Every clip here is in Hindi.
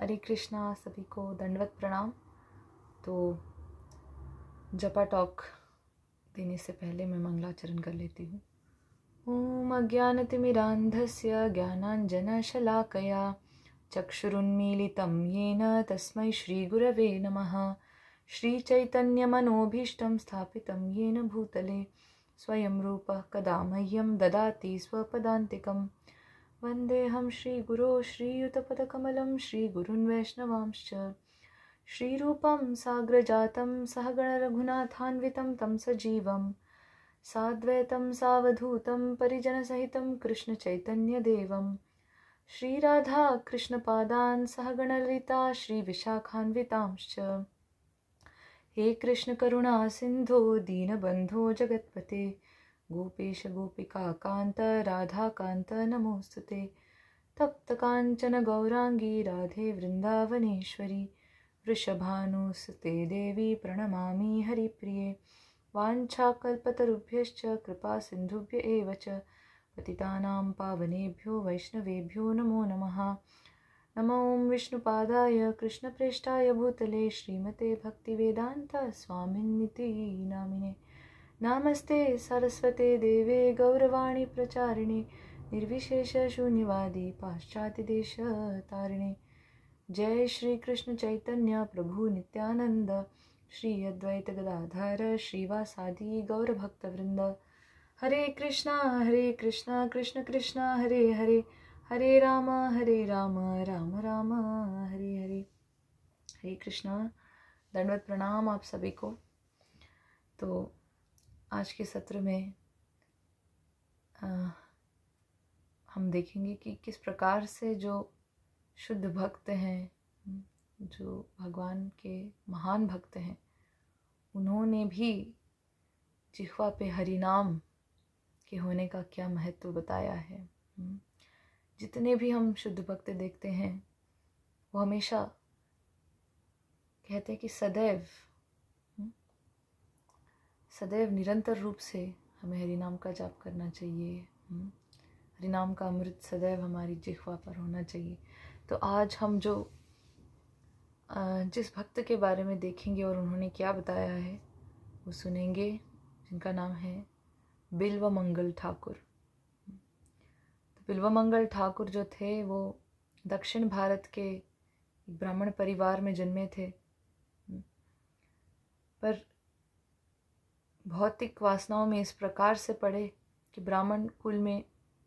हरे कृष्णा सभी को दंडवत प्रणाम तो जपा टॉक देने से पहले मैं मंगलाचरण कर लेती हूँ ओम अज्ञानतिमिरान्धस्य ज्ञानाञ्जनशलाकया चक्षुरुन्मीलितं येन तस्मै श्रीगुरवे नमः श्रीचैतन्यमनोभीष्टं स्थापितं येन भूतले स्वयं रूपः कदा मह्यं ददाति स्वपदान्तिकम् वन्देऽहं श्रीगुरो श्रीयुतपदकमलं श्रीगुरुन् वैष्णवांश्च श्रीरूपं साग्रजातं सहगणरघुनाथान्वितं तं सजीवं साद्वैतं सावधूतं परिजनसहितं कृष्णचैतन्यदेवं श्रीराधाकृष्णपादान् सहगणलिता श्रीविशाखान्वितांश्च हे कृष्णकरुणासिन्धो दीनबन्धो जगत्पते गोपेश गोपिका कान्त राधाकान्त तप्त कांचन गौरांगी राधे वृन्दावनेश्वरी वृषभानुस्ते देवी प्रणमा हरिप्रिये वाञ्छाकल्पतरुभ्यश्च कृपासिन्धुभ्य एव च पावनेभ्यो वैष्णवेभ्यो नमो नम नमो ॐ विष्णुपादाय कृष्णप्रेष्ठाय भूतले श्रीमते भक्तिवेदान्तस्वामिन्निति नामिने नमस्ते सरस्वते देवे गौरवाणी प्रचारिणे निर्विशेष शून्यवादी पाश्चात्य देश तारिणे जय श्री कृष्ण चैतन्य प्रभु नित्यानंद श्री अद्वैत गदाधर श्रीवासादि गौरभक्तवृंद हरे कृष्णा हरे कृष्णा कृष्ण कृष्णा हरे हरे हरे राम हरे राम राम राम हरे हरे हरे कृष्णा दंडवत प्रणाम आप सभी को तो आज के सत्र में आ, हम देखेंगे कि किस प्रकार से जो शुद्ध भक्त हैं जो भगवान के महान भक्त हैं उन्होंने भी जिह्वा पे हरिनाम के होने का क्या महत्व बताया है जितने भी हम शुद्ध भक्त देखते हैं वो हमेशा कहते हैं कि सदैव सदैव निरंतर रूप से हमें हरि नाम का जाप करना चाहिए हम्म। हरि नाम का अमृत सदैव हमारी जिहवा पर होना चाहिए तो आज हम जो जिस भक्त के बारे में देखेंगे और उन्होंने क्या बताया है वो सुनेंगे जिनका नाम है बिल्व मंगल ठाकुर तो बिल्व मंगल ठाकुर जो थे वो दक्षिण भारत के ब्राह्मण परिवार में जन्मे थे पर भौतिक वासनाओं में इस प्रकार से पड़े कि ब्राह्मण कुल में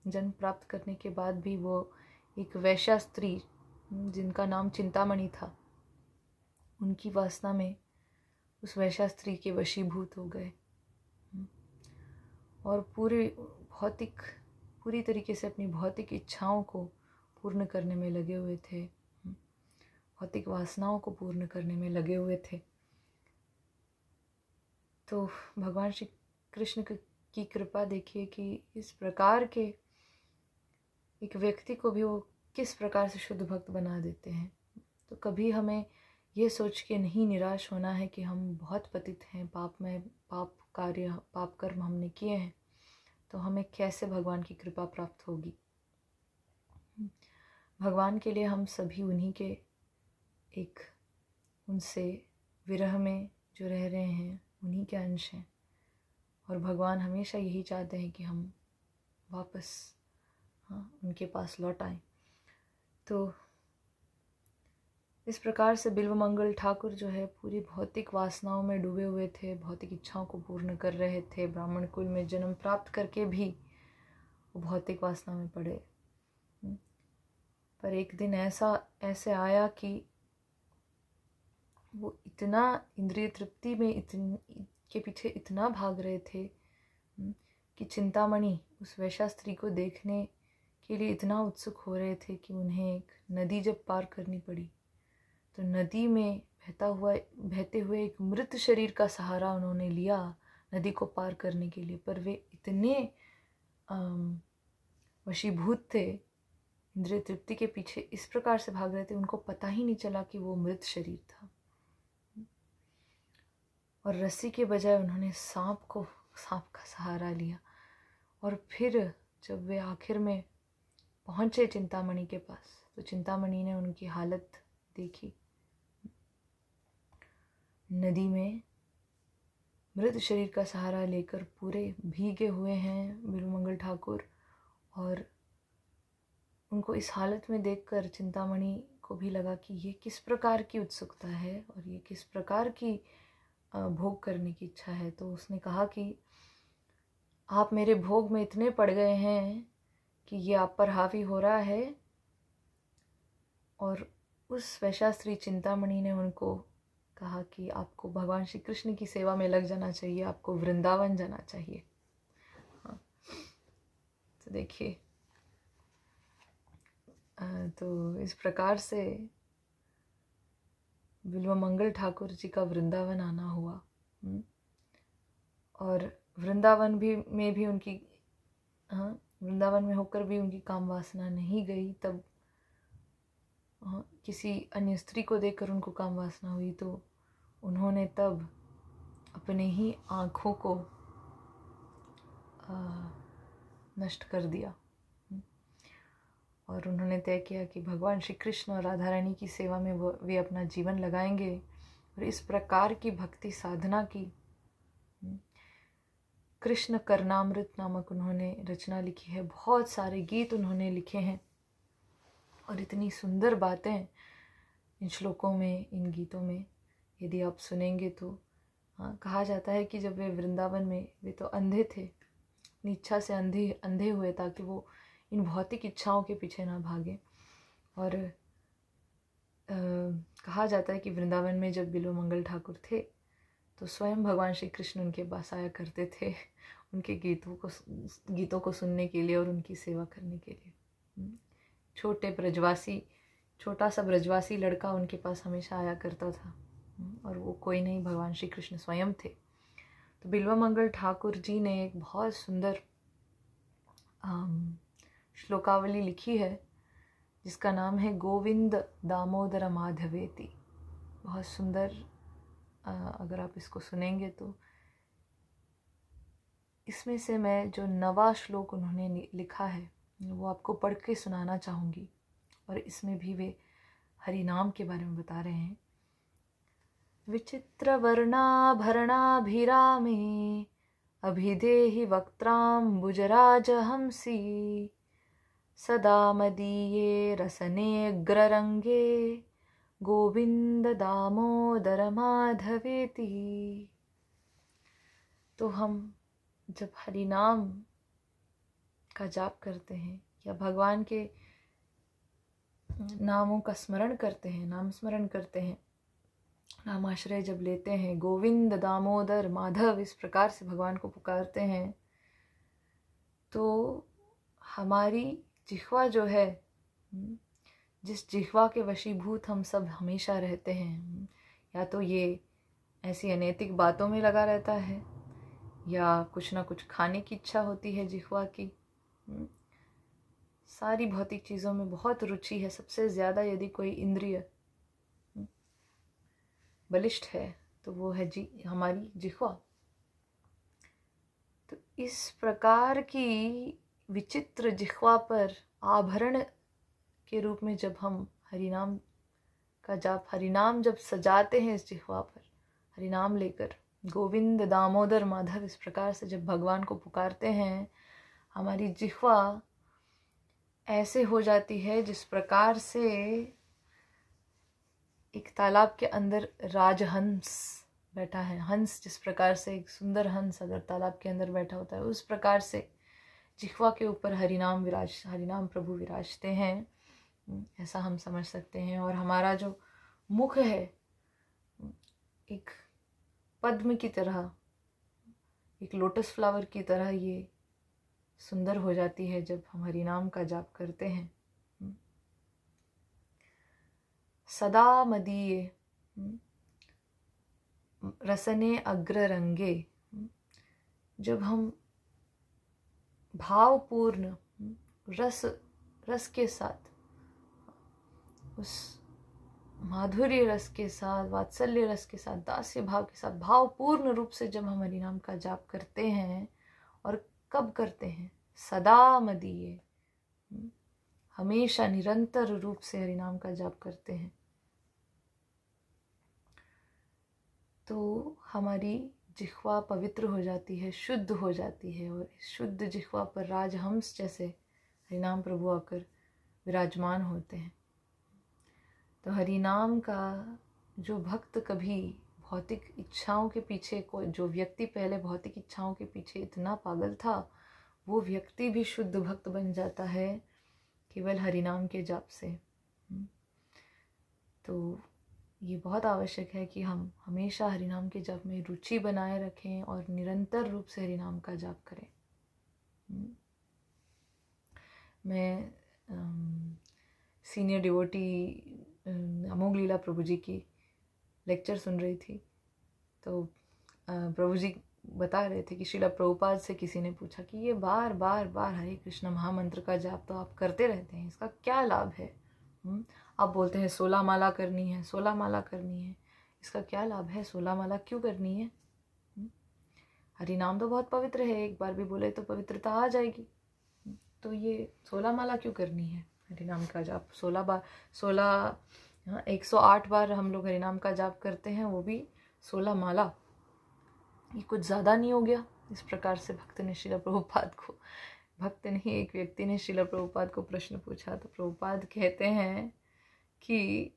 जन्म प्राप्त करने के बाद भी वो एक वैश्या स्त्री जिनका नाम चिंतामणि था उनकी वासना में उस वैश्या स्त्री के वशीभूत हो गए और पूरे भौतिक पूरी तरीके से अपनी भौतिक इच्छाओं को पूर्ण करने में लगे हुए थे भौतिक वासनाओं को पूर्ण करने में लगे हुए थे तो भगवान श्री कृष्ण की कृपा देखिए कि इस प्रकार के एक व्यक्ति को भी वो किस प्रकार से शुद्ध भक्त बना देते हैं तो कभी हमें ये सोच के नहीं निराश होना है कि हम बहुत पतित हैं पाप में पाप कार्य पाप कर्म हमने किए हैं तो हमें कैसे भगवान की कृपा प्राप्त होगी भगवान के लिए हम सभी उन्हीं के एक उनसे विरह में जो रह रहे हैं उन्हीं के अंश हैं और भगवान हमेशा यही चाहते हैं कि हम वापस हाँ उनके पास लौट आए तो इस प्रकार से बिल्व मंगल ठाकुर जो है पूरी भौतिक वासनाओं में डूबे हुए थे भौतिक इच्छाओं को पूर्ण कर रहे थे ब्राह्मण कुल में जन्म प्राप्त करके भी वो भौतिक वासना में पड़े पर एक दिन ऐसा ऐसे आया कि वो इतना इंद्रिय तृप्ति में इतन के पीछे इतना भाग रहे थे हम्म, कि चिंतामणि उस वैशा स्त्री को देखने के लिए इतना उत्सुक हो रहे थे कि उन्हें एक नदी जब पार करनी पड़ी तो नदी में बहता हुआ बहते हुए एक मृत शरीर का सहारा उन्होंने लिया नदी को पार करने के लिए पर वे इतने वशीभूत थे इंद्रिय तृप्ति के पीछे इस प्रकार से भाग रहे थे उनको पता ही नहीं चला कि वो मृत शरीर था और रस्सी के बजाय उन्होंने सांप को सांप का सहारा लिया और फिर जब वे आखिर में पहुंचे चिंतामणि के पास तो चिंतामणि ने उनकी हालत देखी नदी में मृत शरीर का सहारा लेकर पूरे भीगे हुए हैं बिरुमंगल ठाकुर और उनको इस हालत में देखकर चिंतामणि को भी लगा कि ये किस प्रकार की उत्सुकता है और ये किस प्रकार की भोग करने की इच्छा है तो उसने कहा कि आप मेरे भोग में इतने पड़ गए हैं कि ये आप पर हावी हो रहा है और उस वैशास्त्री चिंतामणि ने उनको कहा कि आपको भगवान श्री कृष्ण की सेवा में लग जाना चाहिए आपको वृंदावन जाना चाहिए हाँ तो देखिए तो इस प्रकार से बिल्वा मंगल ठाकुर जी का वृंदावन आना हुआ हम्म। और वृंदावन भी में भी उनकी हाँ वृंदावन में होकर भी उनकी काम वासना नहीं गई तब हाँ, किसी अन्य स्त्री को देखकर उनको काम वासना हुई तो उन्होंने तब अपने ही आँखों को नष्ट कर दिया और उन्होंने तय किया कि भगवान श्री कृष्ण और राधा रानी की सेवा में वो वे अपना जीवन लगाएंगे और इस प्रकार की भक्ति साधना की हम्म। कृष्ण करनामृत नामक उन्होंने रचना लिखी है बहुत सारे गीत उन्होंने लिखे हैं और इतनी सुंदर बातें इन श्लोकों में इन गीतों में यदि आप सुनेंगे तो हाँ कहा जाता है कि जब वे वृंदावन में वे तो अंधे थे अपनी इच्छा से अंधे अंधे हुए ताकि वो इन भौतिक इच्छाओं के पीछे ना भागें और आ, कहा जाता है कि वृंदावन में जब बिलो मंगल ठाकुर थे तो स्वयं भगवान श्री कृष्ण उनके पास आया करते थे उनके गीतों को गीतों को सुनने के लिए और उनकी सेवा करने के लिए हम्म। छोटे ब्रजवासी छोटा सा ब्रजवासी लड़का उनके पास हमेशा आया करता था हम्म। और वो कोई नहीं भगवान श्री कृष्ण स्वयं थे तो बिल्वा मंगल ठाकुर जी ने एक बहुत सुंदर श्लोकावली लिखी है जिसका नाम है गोविंद दामोदर माधवेती बहुत सुंदर अगर आप इसको सुनेंगे तो इसमें से मैं जो नवा श्लोक उन्होंने लिखा है वो आपको पढ़ के सुनाना चाहूँगी और इसमें भी वे हरि नाम के बारे में बता रहे हैं विचित्र वर्णा वर्णाभरणाभिरामे अभिदेही वक्त्रां बुजराज हमसी सदा मदीये दामोदर गोविन्ददामोदरमाधवेति तो हम जब हरि नाम का जाप करते हैं या भगवान के नामों का स्मरण करते हैं नाम स्मरण करते हैं नाम आश्रय जब लेते हैं गोविंद दामोदर माधव इस प्रकार से भगवान को पुकारते हैं तो हमारी जिहवा जो है जिस जिहवा के वशीभूत हम सब हमेशा रहते हैं या तो ये ऐसी अनैतिक बातों में लगा रहता है या कुछ ना कुछ खाने की इच्छा होती है जिहवा की सारी भौतिक चीज़ों में बहुत रुचि है सबसे ज़्यादा यदि कोई इंद्रिय बलिष्ठ है तो वो है जी हमारी जिहवा तो इस प्रकार की विचित्र जिह्वा पर आभरण के रूप में जब हम हरिनाम का जाप हरिनाम जब सजाते हैं इस जिह्वा पर हरिनाम लेकर गोविंद दामोदर माधव इस प्रकार से जब भगवान को पुकारते हैं हमारी जिह्वा ऐसे हो जाती है जिस प्रकार से एक तालाब के अंदर राजहंस बैठा है हंस जिस प्रकार से एक सुंदर हंस अगर तालाब के अंदर बैठा होता है उस प्रकार से जिखवा के ऊपर हरिनाम विराज हरिनाम प्रभु विराजते हैं ऐसा हम समझ सकते हैं और हमारा जो मुख है एक पद्म की तरह एक लोटस फ्लावर की तरह ये सुंदर हो जाती है जब हम हरिनाम का जाप करते हैं सदा मदीय रसने अग्र रंगे जब हम भावपूर्ण रस रस के साथ उस माधुर्य रस के साथ वात्सल्य रस के साथ दास्य भाव के साथ भावपूर्ण रूप से जब हम हरिनाम नाम का जाप करते हैं और कब करते हैं सदा मदीय हम्म। हमेशा निरंतर रूप से हरिनाम का जाप करते हैं तो हमारी जिह्वा पवित्र हो जाती है शुद्ध हो जाती है और शुद्ध जिह्वा पर राजहंस जैसे हरिनाम प्रभु आकर विराजमान होते हैं तो हरिनाम का जो भक्त कभी भौतिक इच्छाओं के पीछे को जो व्यक्ति पहले भौतिक इच्छाओं के पीछे इतना पागल था वो व्यक्ति भी शुद्ध भक्त बन जाता है केवल हरिनाम के जाप से हम्म। तो ये बहुत आवश्यक है कि हम हमेशा हरिनाम के जप में रुचि बनाए रखें और निरंतर रूप से हरिनाम का जाप करें हम्म। मैं आ, सीनियर डिवोटी अमोघ लीला प्रभु जी की लेक्चर सुन रही थी तो प्रभु जी बता रहे थे कि शिला प्रभुपाद से किसी ने पूछा कि ये बार बार बार हरे कृष्ण महामंत्र का जाप तो आप करते रहते हैं इसका क्या लाभ है हुँ? हम्म। आप बोलते हैं सोलह माला करनी है सोलह माला करनी है इसका क्या लाभ है सोलह माला क्यों करनी है हम्म? हरी नाम तो बहुत पवित्र है एक बार भी बोले तो पवित्रता आ जाएगी हम्म? तो ये सोलह माला क्यों करनी है हरिनाम का जाप सोलह बार सोलह हाँ, एक सौ आठ बार हम लोग हरिनाम का जाप करते हैं वो भी सोलह माला ये कुछ ज़्यादा नहीं हो गया इस प्रकार से भक्त ने शिला प्रभुपाद को भक्त नहीं एक व्यक्ति ने शिला प्रभुपाद को प्रश्न पूछा तो प्रभुपाद कहते हैं कि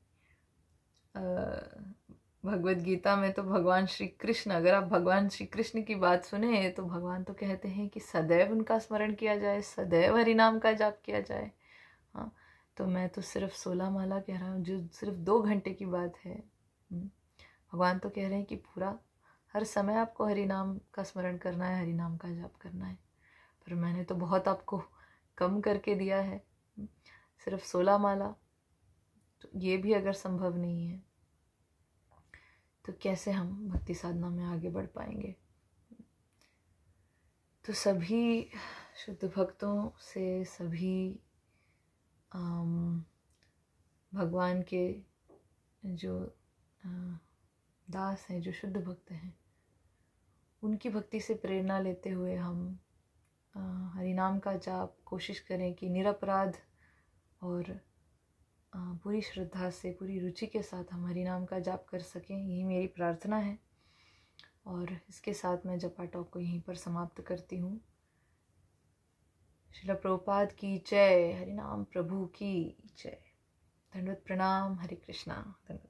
भगवत गीता में तो भगवान श्री कृष्ण अगर आप भगवान श्री कृष्ण की बात सुने तो भगवान तो कहते हैं कि सदैव उनका स्मरण किया जाए सदैव हरिनाम का जाप किया जाए हाँ तो मैं तो सिर्फ सोलह माला कह रहा हूँ जो सिर्फ दो घंटे की बात है हम्म, भगवान तो कह रहे हैं कि पूरा हर समय आपको हरिनाम का स्मरण करना है हरिनाम का जाप करना है पर मैंने तो बहुत आपको कम करके दिया है हम्म, सिर्फ सोलह माला तो ये भी अगर संभव नहीं है तो कैसे हम भक्ति साधना में आगे बढ़ पाएंगे तो सभी शुद्ध भक्तों से सभी आम, भगवान के जो आ, दास हैं जो शुद्ध भक्त हैं उनकी भक्ति से प्रेरणा लेते हुए हम हरिनाम का जाप कोशिश करें कि निरपराध और पूरी श्रद्धा से पूरी रुचि के साथ हम हरि नाम का जाप कर सकें यही मेरी प्रार्थना है और इसके साथ मैं जपा टॉक को यहीं पर समाप्त करती हूँ शिला प्रभुपाद की जय हरिनाम नाम प्रभु की जय धनवत प्रणाम हरे कृष्णा धन्यवाद